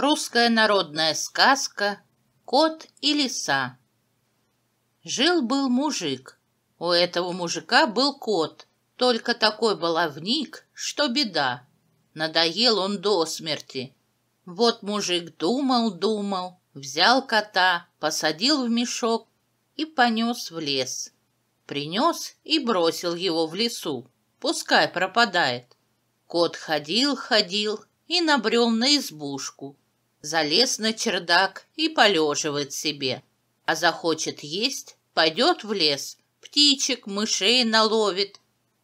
Русская народная сказка «Кот и лиса». Жил-был мужик. У этого мужика был кот, только такой баловник, что беда. Надоел он до смерти. Вот мужик думал-думал, взял кота, посадил в мешок и понес в лес. Принес и бросил его в лесу. Пускай пропадает. Кот ходил-ходил и набрел на избушку Залез на чердак и полеживает себе. А захочет есть, пойдет в лес, птичек, мышей наловит.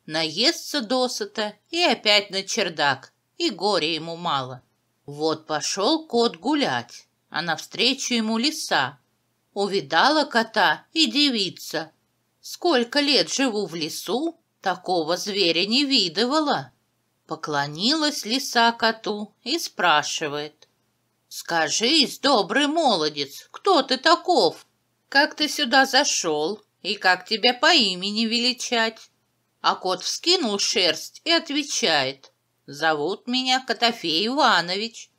Наестся досыта и опять на чердак, и горе ему мало. Вот пошел кот гулять, а навстречу ему лиса. Увидала кота и девица. Сколько лет живу в лесу, такого зверя не видывала. Поклонилась лиса коту и спрашивает. «Скажись, добрый молодец, кто ты таков? Как ты сюда зашел и как тебя по имени величать?» А кот вскинул шерсть и отвечает. «Зовут меня Котофей Иванович.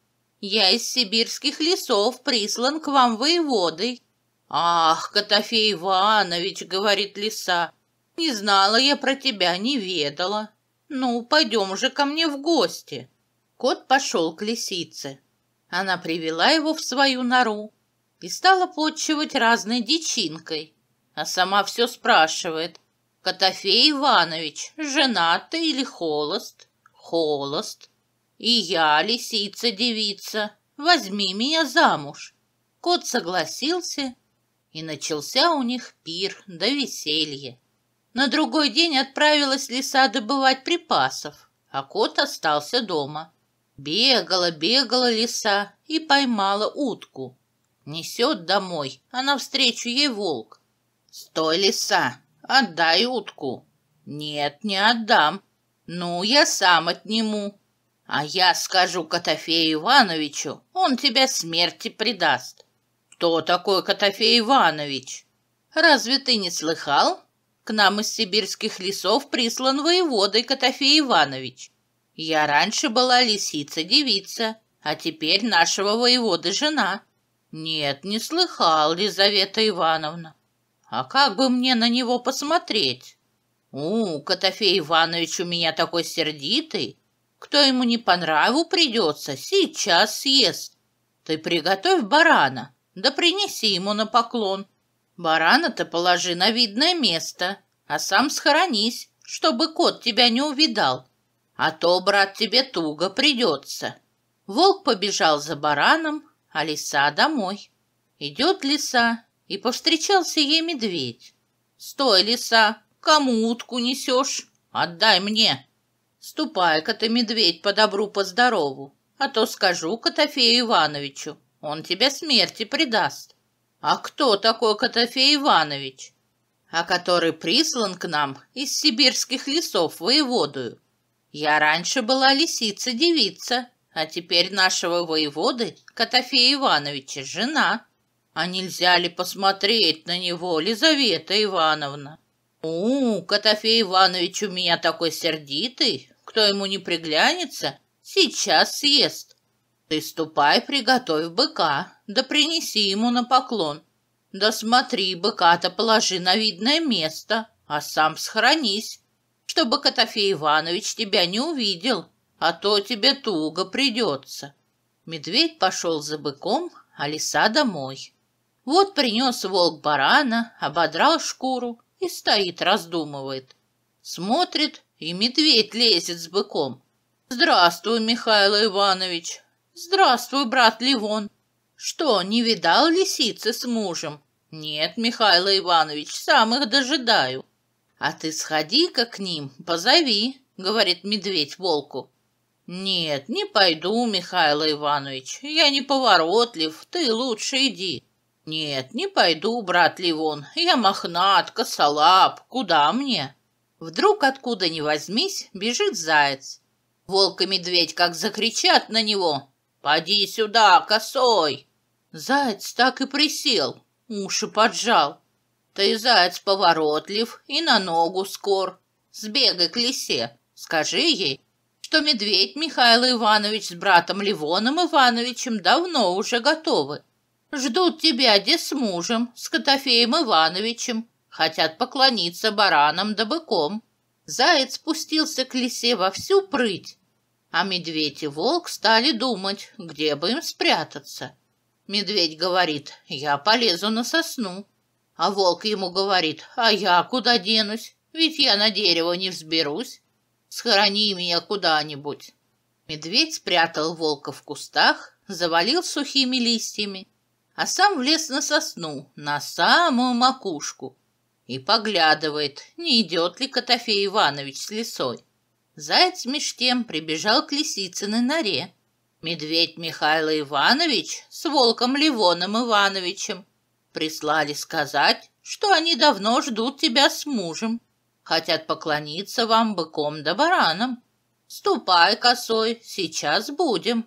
Я из сибирских лесов прислан к вам воеводой». «Ах, Котофей Иванович!» — говорит лиса. «Не знала я про тебя, не ведала. Ну, пойдем же ко мне в гости». Кот пошел к лисице. Она привела его в свою нору и стала подчивать разной дичинкой, а сама все спрашивает. «Котофей Иванович, женат ты или холост?» «Холост. И я, лисица-девица, возьми меня замуж». Кот согласился, и начался у них пир да веселье. На другой день отправилась лиса добывать припасов, а кот остался дома. Бегала, бегала лиса и поймала утку. Несет домой, а навстречу ей волк. «Стой, лиса, отдай утку!» «Нет, не отдам. Ну, я сам отниму. А я скажу Котофею Ивановичу, он тебя смерти предаст». «Кто такой Котофей Иванович?» «Разве ты не слыхал? К нам из сибирских лесов прислан воеводой Котофей Иванович. Я раньше была лисица-девица, а теперь нашего воевода жена. Нет, не слыхал, Лизавета Ивановна. А как бы мне на него посмотреть? У, Котофей Иванович у меня такой сердитый. Кто ему не по нраву придется, сейчас съест. Ты приготовь барана, да принеси ему на поклон. Барана-то положи на видное место, а сам схоронись, чтобы кот тебя не увидал. А то, брат, тебе туго придется. Волк побежал за бараном, а лиса домой. Идет лиса, и повстречался ей медведь. «Стой, лиса, кому утку несешь? Отдай мне!» «Ступай-ка ты, медведь, по добру, по здорову, а то скажу Котофею Ивановичу, он тебя смерти предаст». «А кто такой Котофей Иванович?» «А который прислан к нам из сибирских лесов воеводую. Я раньше была лисица-девица, а теперь нашего воеводы Котофея Ивановича жена. А нельзя ли посмотреть на него, Лизавета Ивановна? У, Котофей Иванович у меня такой сердитый, кто ему не приглянется, сейчас съест. Ты ступай, приготовь быка, да принеси ему на поклон. Да смотри, быка-то положи на видное место, а сам схоронись чтобы Котофей Иванович тебя не увидел, а то тебе туго придется. Медведь пошел за быком, а лиса домой. Вот принес волк барана, ободрал шкуру и стоит, раздумывает. Смотрит, и медведь лезет с быком. «Здравствуй, Михаил Иванович!» «Здравствуй, брат Ливон!» «Что, не видал лисицы с мужем?» «Нет, Михаил Иванович, сам их дожидаю». «А ты сходи-ка к ним, позови», — говорит медведь волку. «Нет, не пойду, Михаил Иванович, я не поворотлив. ты лучше иди». «Нет, не пойду, брат Ливон, я мохнат, косолап, куда мне?» Вдруг откуда ни возьмись, бежит заяц. Волк и медведь как закричат на него. «Поди сюда, косой!» Заяц так и присел, уши поджал. Ты, заяц, поворотлив и на ногу скор. Сбегай к лисе, скажи ей, что медведь Михаил Иванович с братом Ливоном Ивановичем давно уже готовы. Ждут тебя де с мужем, с Котофеем Ивановичем, хотят поклониться баранам да быком. Заяц спустился к лисе во всю прыть, а медведь и волк стали думать, где бы им спрятаться. Медведь говорит, я полезу на сосну. А волк ему говорит, а я куда денусь? Ведь я на дерево не взберусь. Схорони меня куда-нибудь. Медведь спрятал волка в кустах, завалил сухими листьями, а сам влез на сосну, на самую макушку, и поглядывает, не идет ли Котофей Иванович с лисой. Заяц меж тем прибежал к лисице на норе. Медведь Михаил Иванович с волком Ливоном Ивановичем Прислали сказать, что они давно ждут тебя с мужем. Хотят поклониться вам быком да бараном. Ступай, косой, сейчас будем.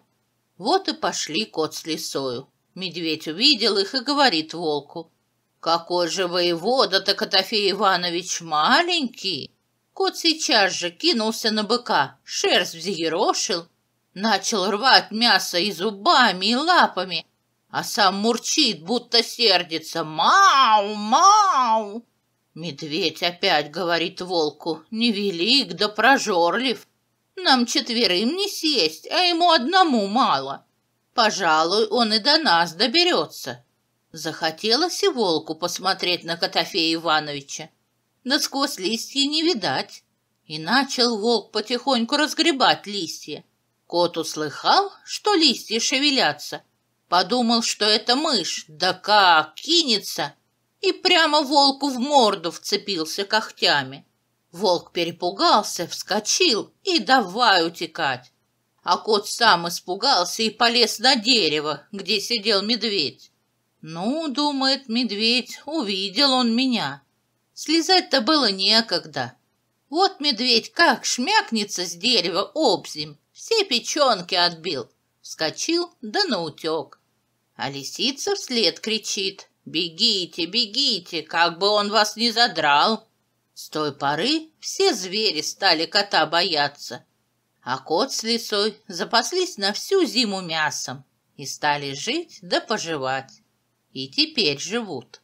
Вот и пошли кот с лисою. Медведь увидел их и говорит волку. Какой же воевода-то, Котофей Иванович, маленький! Кот сейчас же кинулся на быка, шерсть взъерошил, начал рвать мясо и зубами, и лапами, а сам мурчит, будто сердится. «Мау! Мау!» Медведь опять говорит волку, невелик да прожорлив. Нам четверым не сесть, а ему одному мало. Пожалуй, он и до нас доберется. Захотелось и волку посмотреть на Котофея Ивановича. Да сквозь листья не видать. И начал волк потихоньку разгребать листья. Кот услыхал, что листья шевелятся, Подумал, что это мышь, да как кинется, и прямо волку в морду вцепился когтями. Волк перепугался, вскочил и давай утекать. А кот сам испугался и полез на дерево, где сидел медведь. Ну, думает медведь, увидел он меня. Слезать-то было некогда. Вот медведь как шмякнется с дерева обзим, все печенки отбил вскочил да наутек. А лисица вслед кричит «Бегите, бегите, как бы он вас не задрал!» С той поры все звери стали кота бояться, а кот с лисой запаслись на всю зиму мясом и стали жить да поживать. И теперь живут.